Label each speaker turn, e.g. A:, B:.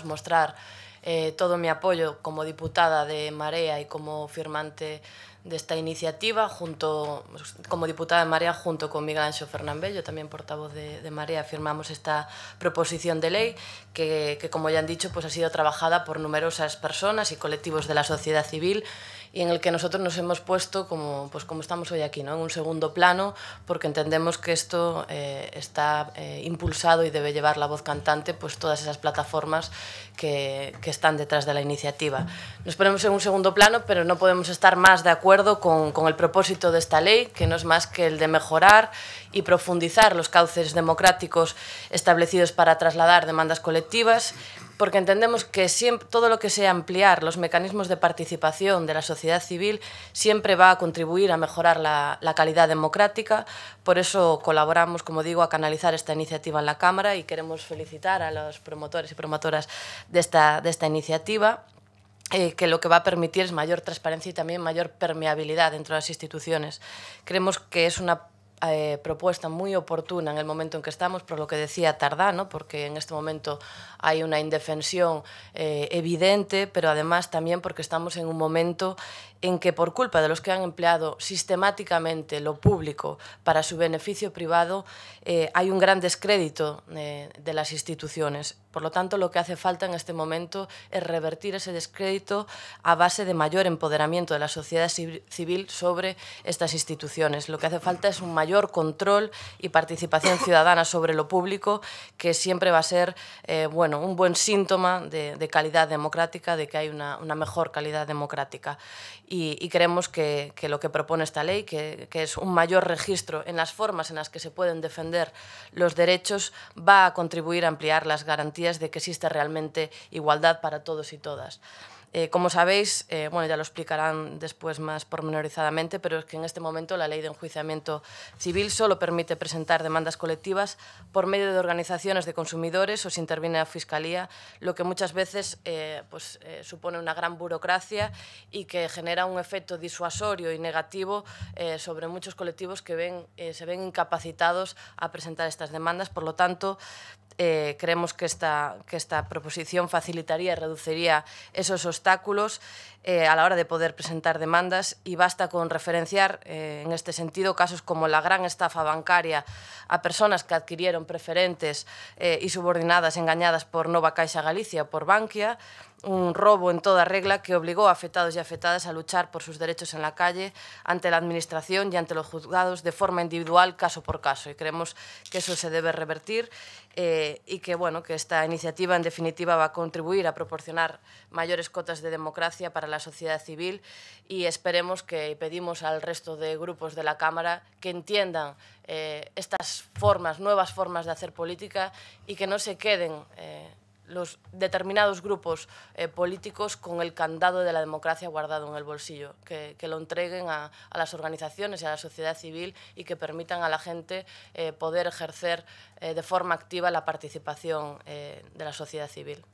A: Pues, mostrar eh, todo mi apoyo como diputada de Marea y como firmante de esta iniciativa, junto, pues, como diputada de Marea, junto con Miguel Ancho yo también portavoz de, Marea, firmamos esta proposición de ley que, como ya han dicho, pues ha sido trabajada por numerosas personas y colectivos de la sociedad civil y en el que nosotros nos hemos puesto como, pues como estamos hoy aquí, ¿no? en un segundo plano, porque entendemos que esto eh, está eh, impulsado y debe llevar la voz cantante pues todas esas plataformas que, están detrás de la iniciativa. Nos ponemos en un segundo plano, pero no podemos estar más de acuerdo con, con el propósito de esta ley, que no es más que el de mejorar y profundizar los cauces democráticos establecidos para trasladar demandas colectivas porque entendemos que todo lo que sea ampliar los mecanismos de participación de la sociedad civil siempre va a contribuir a mejorar la, calidad democrática. Por eso colaboramos, como digo, a canalizar esta iniciativa en la Cámara y queremos felicitar a los promotores y promotoras de esta, de esta iniciativa. Eh, que lo que va a permitir es mayor transparencia y también mayor permeabilidad dentro de las instituciones. Creemos que es una eh, propuesta muy oportuna en el momento en que estamos, por lo que decía Tardano, porque en este momento hay una indefensión eh, evidente, pero además también porque estamos en un momento en que por culpa de los que han empleado sistemáticamente lo público para su beneficio privado, eh, hay un gran descrédito de las instituciones. Por lo tanto, lo que hace falta en este momento es revertir ese descrédito a base de mayor empoderamiento de la sociedad civil sobre estas instituciones. Lo que hace falta es un mayor control y participación ciudadana sobre lo público, que siempre va a ser eh, bueno, un buen síntoma de, calidad democrática, de que hay una, mejor calidad democrática. Y, creemos que, lo que propone esta ley, que es un mayor registro en las formas en las que se pueden defender los derechos, va a contribuir a ampliar las garantías de que existe realmente igualdad para todos y todas. Eh, como sabéis, eh, bueno, ya lo explicarán después más pormenorizadamente, pero es que en este momento la ley de enjuiciamiento civil solo permite presentar demandas colectivas por medio de organizaciones de consumidores o si interviene la Fiscalía, lo que muchas veces eh, pues, supone una gran burocracia y que genera un efecto disuasorio y negativo sobre muchos colectivos que ven, se ven incapacitados a presentar estas demandas. Por lo tanto, creemos que esta, que esta proposición facilitaría y reduciría esos obstáculos eh, a la hora de poder presentar demandas y basta con referenciar eh, en este sentido casos como la gran estafa bancaria a personas que adquirieron preferentes eh, y subordinadas engañadas por Nova Caixa Galicia por Bankia, un robo en toda regla que obligó a afectados y afectadas a luchar por sus derechos en la calle ante la Administración y ante los juzgados de forma individual, caso por caso. Y creemos que eso se debe revertir y que, bueno, que esta iniciativa, en definitiva, va a contribuir a proporcionar mayores cotas de democracia para la sociedad civil y esperemos que pedimos al resto de grupos de la Cámara que entiendan eh, estas formas, nuevas formas de hacer política y que no se queden eh, los determinados grupos eh, políticos con el candado de la democracia guardado en el bolsillo, que, lo entreguen a, las organizaciones y a la sociedad civil y que permitan a la gente poder ejercer de forma activa la participación de la sociedad civil.